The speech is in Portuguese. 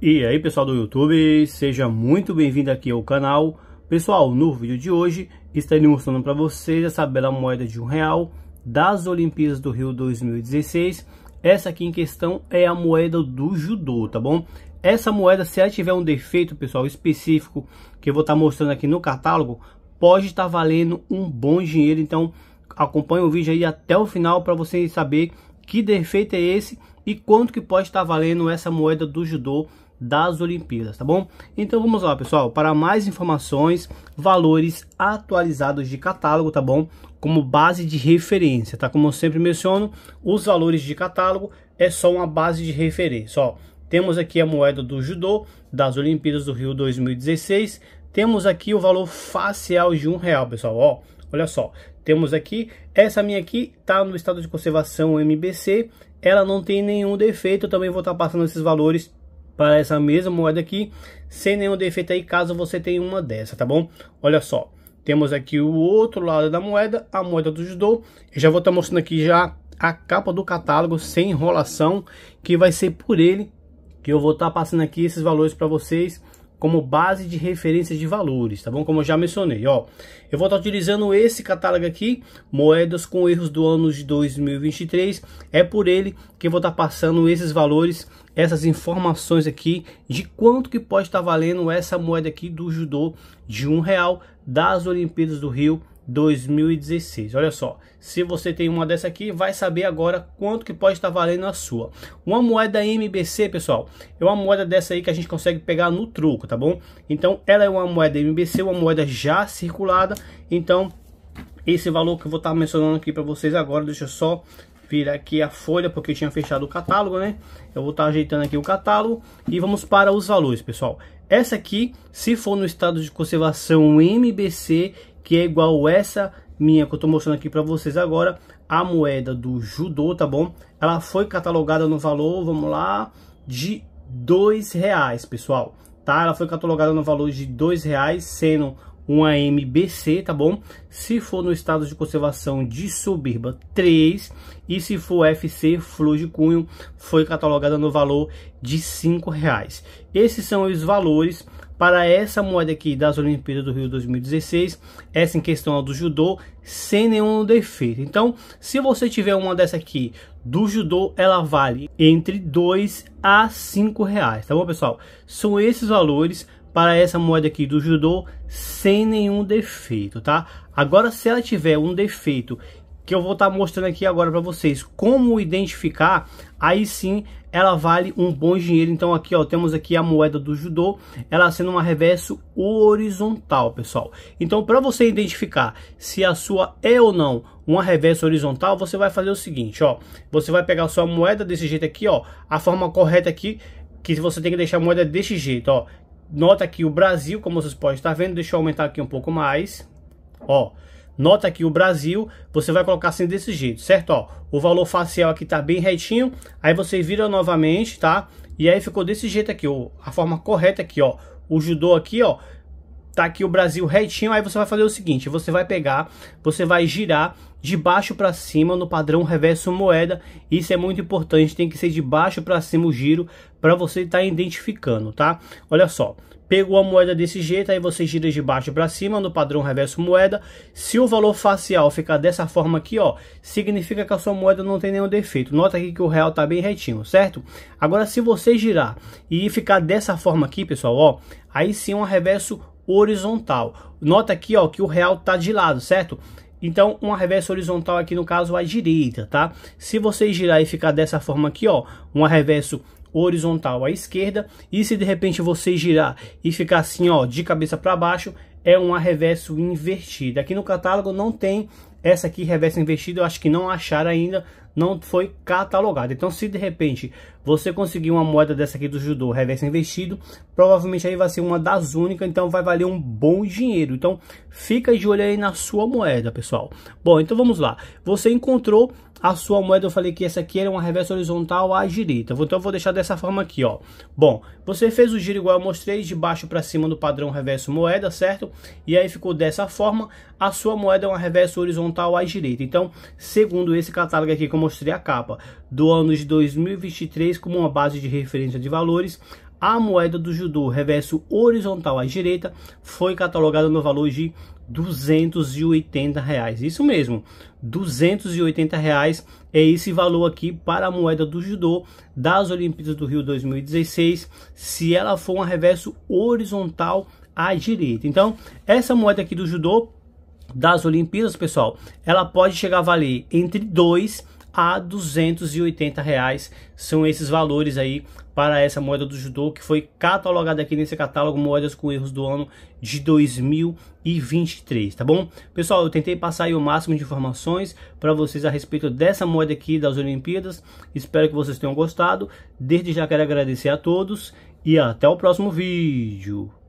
E aí pessoal do YouTube, seja muito bem-vindo aqui ao canal. Pessoal, no vídeo de hoje estarei mostrando para vocês essa bela moeda de um real das Olimpíadas do Rio 2016. Essa aqui em questão é a moeda do judô, tá bom? Essa moeda, se ela tiver um defeito, pessoal, específico, que eu vou estar tá mostrando aqui no catálogo, pode estar tá valendo um bom dinheiro. Então, acompanhe o vídeo aí até o final para você saber que defeito é esse e quanto que pode estar tá valendo essa moeda do judô das Olimpíadas, tá bom? Então vamos lá, pessoal, para mais informações, valores atualizados de catálogo, tá bom? Como base de referência, tá? Como eu sempre menciono, os valores de catálogo é só uma base de referência, ó. Temos aqui a moeda do judô das Olimpíadas do Rio 2016, temos aqui o valor facial de um real, pessoal, ó. Olha só, temos aqui, essa minha aqui tá no estado de conservação MBC, ela não tem nenhum defeito, eu também vou estar tá passando esses valores para essa mesma moeda aqui, sem nenhum defeito aí, caso você tenha uma dessa, tá bom? Olha só, temos aqui o outro lado da moeda, a moeda do judô, eu já vou estar tá mostrando aqui já a capa do catálogo, sem enrolação, que vai ser por ele, que eu vou estar tá passando aqui esses valores para vocês, como base de referência de valores, tá bom? Como eu já mencionei, ó. Eu vou estar utilizando esse catálogo aqui, moedas com erros do ano de 2023. É por ele que eu vou estar passando esses valores, essas informações aqui de quanto que pode estar valendo essa moeda aqui do judô de um real das Olimpíadas do Rio 2016. Olha só, se você tem uma dessa aqui, vai saber agora quanto que pode estar valendo a sua. Uma moeda MBC, pessoal, é uma moeda dessa aí que a gente consegue pegar no troco, tá bom? Então, ela é uma moeda MBC, uma moeda já circulada. Então, esse valor que eu vou estar mencionando aqui para vocês agora, deixa eu só vir aqui a folha, porque eu tinha fechado o catálogo, né? Eu vou estar ajeitando aqui o catálogo e vamos para os valores, pessoal. Essa aqui, se for no estado de conservação MBC, que é igual essa minha que eu estou mostrando aqui para vocês agora, a moeda do judô, tá bom? Ela foi catalogada no valor, vamos lá, de dois reais, pessoal. Tá? Ela foi catalogada no valor de dois reais, sendo uma MBC, tá bom? Se for no estado de conservação de Subirba, 3. E se for FC, flor de cunho, foi catalogada no valor de R$ reais. Esses são os valores para essa moeda aqui das Olimpíadas do Rio 2016, essa em questão é do judô, sem nenhum defeito. Então, se você tiver uma dessa aqui do judô, ela vale entre 2 a 5 reais, tá bom, pessoal? São esses valores para essa moeda aqui do judô sem nenhum defeito, tá? Agora, se ela tiver um defeito que eu vou estar tá mostrando aqui agora para vocês como identificar, aí sim ela vale um bom dinheiro. Então aqui ó, temos aqui a moeda do judô, ela sendo uma reverso horizontal, pessoal. Então para você identificar se a sua é ou não uma reverso horizontal, você vai fazer o seguinte, ó. Você vai pegar a sua moeda desse jeito aqui, ó. A forma correta aqui que você tem que deixar a moeda desse jeito, ó, nota que o Brasil, como vocês podem estar vendo, deixa eu aumentar aqui um pouco mais. Ó, nota aqui o Brasil, você vai colocar assim desse jeito, certo? Ó, o valor facial aqui tá bem retinho, aí você vira novamente, tá? E aí ficou desse jeito aqui, ó, a forma correta aqui, ó. O judô aqui, ó, tá aqui o Brasil retinho, aí você vai fazer o seguinte, você vai pegar, você vai girar de baixo para cima no padrão reverso moeda, isso é muito importante, tem que ser de baixo para cima o giro para você estar tá identificando, tá? Olha só, pegou a moeda desse jeito, aí você gira de baixo para cima no padrão reverso moeda, se o valor facial ficar dessa forma aqui, ó, significa que a sua moeda não tem nenhum defeito, nota aqui que o real tá bem retinho, certo? Agora se você girar e ficar dessa forma aqui, pessoal, ó, aí sim é um reverso horizontal. Nota aqui ó, que o real está de lado, certo? Então, um reversa horizontal aqui, no caso, à direita, tá? Se você girar e ficar dessa forma aqui, ó, um reverso horizontal à esquerda, e se de repente você girar e ficar assim, ó, de cabeça para baixo, é um arreverso invertido. Aqui no catálogo não tem essa aqui, reversa investido eu acho que não acharam ainda, não foi catalogada. Então, se de repente você conseguir uma moeda dessa aqui do judô reversa investido, provavelmente aí vai ser uma das únicas, então vai valer um bom dinheiro. Então, fica de olho aí na sua moeda, pessoal. Bom, então vamos lá. Você encontrou a sua moeda, eu falei que essa aqui era uma reversa horizontal à direita. Então, eu vou deixar dessa forma aqui, ó. Bom, você fez o giro igual eu mostrei, de baixo para cima do padrão reverso moeda, certo? E aí ficou dessa forma. A sua moeda é uma reversa horizontal horizontal à direita. Então, segundo esse catálogo aqui que eu mostrei a capa, do ano de 2023 como uma base de referência de valores, a moeda do judô reverso horizontal à direita foi catalogada no valor de 280 reais. Isso mesmo, 280 reais é esse valor aqui para a moeda do judô das Olimpíadas do Rio 2016, se ela for um reverso horizontal à direita. Então, essa moeda aqui do judô das Olimpíadas, pessoal, ela pode chegar a valer entre 2 a 280 reais. São esses valores aí para essa moeda do judô que foi catalogada aqui nesse catálogo moedas com erros do ano de 2023, tá bom? Pessoal, eu tentei passar o máximo de informações para vocês a respeito dessa moeda aqui das Olimpíadas. Espero que vocês tenham gostado. Desde já quero agradecer a todos e até o próximo vídeo.